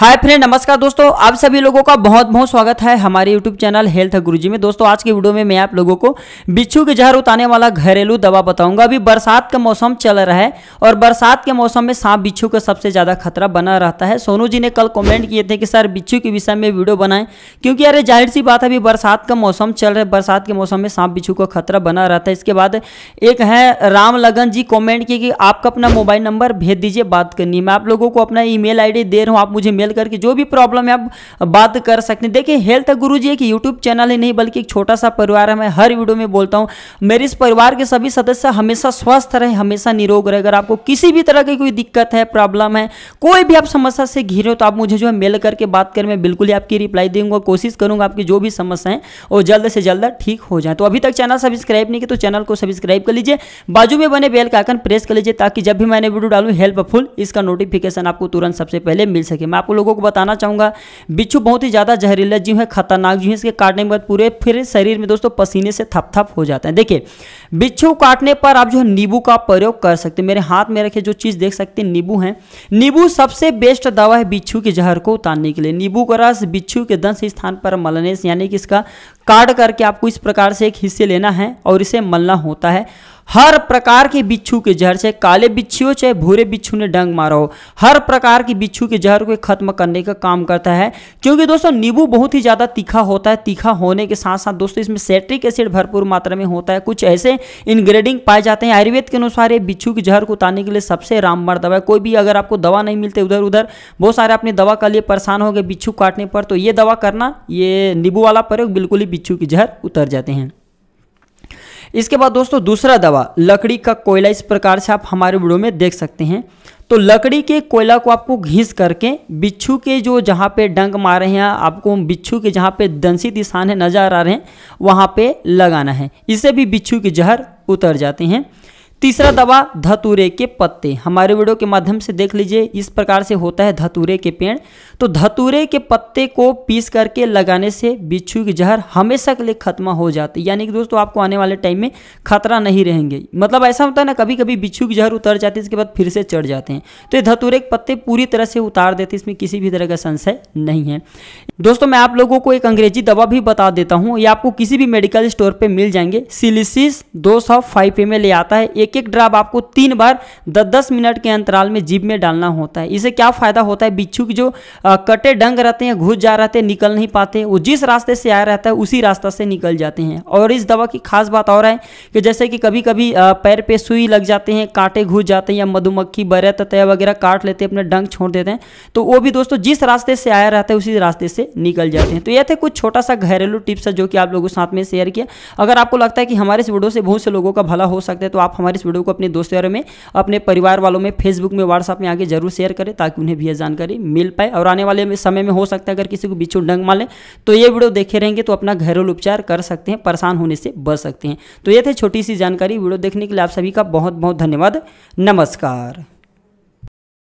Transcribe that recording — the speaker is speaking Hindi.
हाय फ्रेंड नमस्कार दोस्तों आप सभी लोगों का बहुत बहुत स्वागत है हमारे यूट्यूब चैनल हेल्थ गुरुजी में दोस्तों आज के वीडियो में मैं आप लोगों को बिच्छू के जहर उतारने वाला घरेलू दवा बताऊंगा अभी बरसात का मौसम चल रहा है और बरसात के मौसम में सांप बिच्छू का सबसे ज़्यादा खतरा बना रहता है सोनू जी ने कल कॉमेंट किए थे कि सर बिच्छू के विषय में वीडियो बनाएं क्योंकि अरे जाहिर सी बात है अभी बरसात का मौसम चल रहा है बरसात के मौसम में सांप बिच्छू का खतरा बना रहता है इसके बाद एक है राम लगन जी कॉमेंट किए कि आपका अपना मोबाइल नंबर भेज दीजिए बात करनी मैं आप लोगों को अपना ई मेल दे रहा हूँ आप मुझे ईमेल करके जो भी प्रॉब्लम है आप बात कर सकते हैं देखिए हेल्थ गुरु जी एक यूट्यूब चैनल ही नहीं बल्कि एक छोटा सा परिवार है मैं हर वीडियो में बोलता हूँ मेरे इस परिवार के सभी सदस्य हमेशा स्वस्थ रहे हमेशा निरोग रहे अगर आपको किसी भी तरह की कोई दिक्कत है प्रॉब्लम है कोई भी आप समस्या से घिरे हो तो आप मुझे जो है मेल करके बात करें मैं बिल्कुल ही आपकी रिप्लाई दूंगा कोशिश करूंगा आपकी जो भी है वो जल्द से जल्द ठीक हो जाए तो अभी तक चैनल सब्सक्राइब नहीं किया तो चैनल को सब्सक्राइब कर लीजिए बाजू में बने बेल का आइकन प्रेस कर लीजिए ताकि जब भी मैंने वीडियो डालू हेल्पफुल इसका नोटिफिकेशन आपको तुरंत सबसे पहले मिल सके मैं आपको लोगों को बताना चाहूँगा बिच्छू बहुत ही ज़्यादा जहरीला जीव है खतरनाक जीव है इसके काटने के बाद पूरे फिर शरीर में दोस्तों पसीने से थपथप हो जाते हैं देखिए बिच्छू काटने पर आप जो है नींबू का प्रयोग कर सकते हैं मेरे हाथ में रखे जो चीज़ देख सकते हैं नींबू है नींबू सबसे बेस्ट दवा है बिच्छू के जहर को उतारने के लिए नींबू का रस बिच्छू के दंश स्थान पर मलने यानी कि इसका काट करके आपको इस प्रकार से एक हिस्से लेना है और इसे मलना होता है हर प्रकार के बिच्छू के जहर से काले बिच्छू हो चाहे भूरे बिच्छू ने डंग मारा हो हर प्रकार के बिच्छू के जहर को खत्म करने का काम करता है क्योंकि दोस्तों नींबू बहुत ही ज़्यादा तीखा होता है तीखा होने के साथ साथ दोस्तों इसमें सेट्रिक एसिड भरपूर मात्रा में होता है कुछ ऐसे इन्ग्रेडिंग पाए जाते हैं आयुर्वेद के अनुसार ये बिच्छू के जहर को उतारने के लिए सबसे रामबार दवा है कोई भी अगर आपको दवा नहीं मिलते उधर उधर बहुत सारे अपने दवा के लिए परेशान हो गए बिच्छू काटने पर तो ये दवा करना ये नींबू वाला प्रयोग बिल्कुल ही बिच्छू के जहर उतर जाते हैं इसके बाद दोस्तों दूसरा दवा लकड़ी का कोयला इस प्रकार से आप हमारे वीडियो में देख सकते हैं तो लकड़ी के कोयला को आपको घिस करके बिच्छू के जो जहाँ पे डंक मारे हैं आपको बिच्छू के जहाँ पे दंसी निशान है नज़र आ रहे हैं वहाँ पे लगाना है इससे भी बिच्छू के जहर उतर जाते हैं तीसरा दवा धतूरे के पत्ते हमारे वीडियो के माध्यम से देख लीजिए इस प्रकार से होता है धतूरे के पेड़ तो धतूरे के पत्ते को पीस करके लगाने से बिच्छू की जहर हमेशा के लिए खत्म हो जाती है यानी कि दोस्तों आपको आने वाले टाइम में खतरा नहीं रहेंगे मतलब ऐसा होता है ना कभी कभी बिच्छू की जहर उतर जाती है इसके बाद फिर से चढ़ जाते हैं तो ये धतूरे के पत्ते पूरी तरह से उतार देते इसमें किसी भी तरह का संशय नहीं है दोस्तों मैं आप लोगों को एक अंग्रेजी दवा भी बता देता हूँ ये आपको किसी भी मेडिकल स्टोर पर मिल जाएंगे सिलिसिस दो सौ फाइव आता है एक एक ड्राप आपको तीन बार दस दस मिनट के अंतराल में जीप में डालना होता है इसे क्या फायदा होता है बिच्छू की जो आ, कटे डंग रहते हैं घुस जा रहते हैं निकल नहीं पाते वो जिस रास्ते से आया रहता है उसी रास्ता से निकल जाते हैं और इस दवा की खास बात और है कि जैसे कि कभी कभी पैर पे सुई लग जाते हैं कांटे घुस जाते हैं या मधुमक्खी बरे तय वगैरह काट लेते हैं अपने डंग छोड़ देते हैं तो वो भी दोस्तों जिस रास्ते से आया रहता है उसी रास्ते से निकल जाते हैं तो यह थे कुछ छोटा सा घरेलू टिप्स है जो कि आप लोगों साथ में शेयर किया अगर आपको लगता है कि हमारे इस वीडियो से बहुत से लोगों का भला हो सकता है तो आप हमारे वीडियो को अपने दोस्त यारों में अपने परिवार वालों में फेसबुक में व्हाट्सअप में आगे जरूर शेयर करें ताकि उन्हें भी यह जानकारी मिल पाए और आने वाले समय में हो सकता है अगर किसी को बिछू डंग मालें तो ये वीडियो देखे रहेंगे तो अपना घरेलू उपचार कर सकते हैं परेशान होने से बच सकते हैं तो ये थे छोटी सी जानकारी वीडियो देखने के लिए आप सभी का बहुत बहुत धन्यवाद नमस्कार